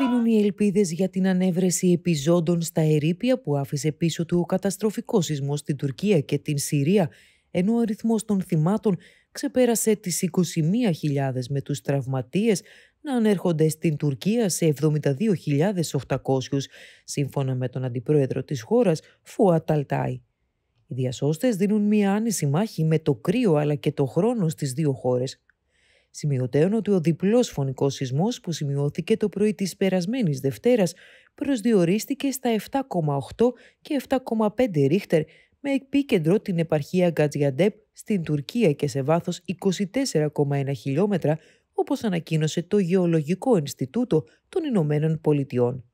δίνουν οι ελπίδες για την ανέβρεση επιζώντων στα ερήπια που άφησε πίσω του ο καταστροφικός σεισμός στην Τουρκία και την Συρία, ενώ ο αριθμός των θυμάτων ξεπέρασε τις 21.000 με τους τραυματίες να ανέρχονται στην Τουρκία σε 72.800, σύμφωνα με τον αντιπρόεδρο της χώρας, Φουά Ταλτάι. Οι διασώστες δίνουν μία άνηση μάχη με το κρύο αλλά και το χρόνο στις δύο χώρες. Σημειωτέων ότι ο διπλός φωνικός σεισμός που σημειώθηκε το πρωί της περασμένης Δευτέρας προσδιορίστηκε στα 7,8 και 7,5 ρίχτερ με επίκεντρο την επαρχία Γκατζιαντέπ στην Τουρκία και σε βάθος 24,1 χιλιόμετρα όπως ανακοίνωσε το Γεωλογικό Ινστιτούτο των Ηνωμένων Πολιτειών.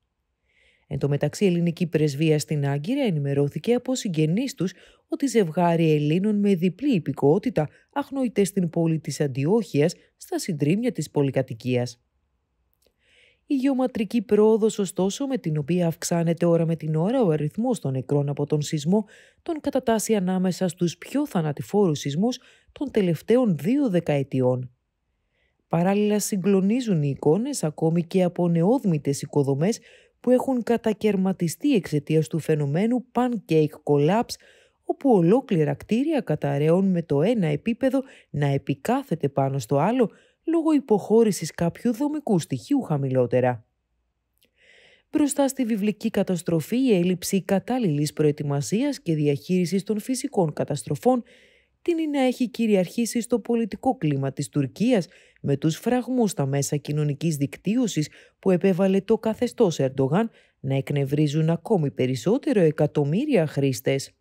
Εν τω μεταξύ, η ελληνική πρεσβεία στην Άγκυρα ενημερώθηκε από συγγενείς τους ότι ζευγάρι Ελλήνων με διπλή υπηκότητα αγνοείται στην πόλη της Αντιόχειας στα συντρίμια της πολυκατοικίας. Η γεωματρική πρόοδος, ωστόσο, με την οποία αυξάνεται ώρα με την ώρα ο αριθμός των νεκρών από τον σεισμό, τον κατατάσσει ανάμεσα στους πιο θανατηφόρους σεισμούς των τελευταίων δύο δεκαετιών. Παράλληλα συγκλονίζουν οι εικόνες, ακόμη και από νεόδμητες οικοδομές που έχουν κατακαιρματιστεί εξαιτίας του φαινομένου pancake collapse, όπου ολόκληρα κτίρια καταραίων με το ένα επίπεδο να επικάθεται πάνω στο άλλο λόγω υποχώρησης κάποιου δομικού στοιχείου χαμηλότερα. Μπροστά στη βιβλική καταστροφή, η έλλειψη κατάλληλης προετοιμασίας και διαχείρισης των φυσικών καταστροφών την να έχει κυριαρχήσει στο πολιτικό κλίμα της Τουρκίας με τους φραγμούς στα μέσα κοινωνικής δικτύωσης που επέβαλε το καθεστώς Ερντογάν να εκνευρίζουν ακόμη περισσότερο εκατομμύρια χρήστες.